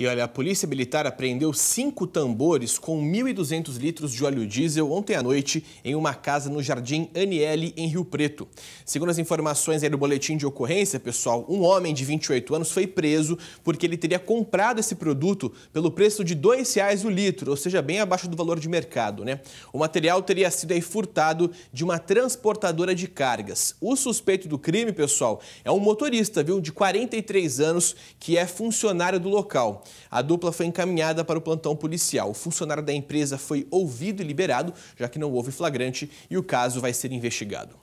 E olha, a Polícia Militar apreendeu cinco tambores com 1.200 litros de óleo diesel ontem à noite em uma casa no Jardim Aniele, em Rio Preto. Segundo as informações aí do boletim de ocorrência, pessoal, um homem de 28 anos foi preso porque ele teria comprado esse produto pelo preço de R$ 2,00 o litro, ou seja, bem abaixo do valor de mercado. Né? O material teria sido aí furtado de uma transportadora de cargas. O suspeito do crime, pessoal, é um motorista, viu, de 43 anos, que é funcionário do local. A dupla foi encaminhada para o plantão policial. O funcionário da empresa foi ouvido e liberado, já que não houve flagrante, e o caso vai ser investigado.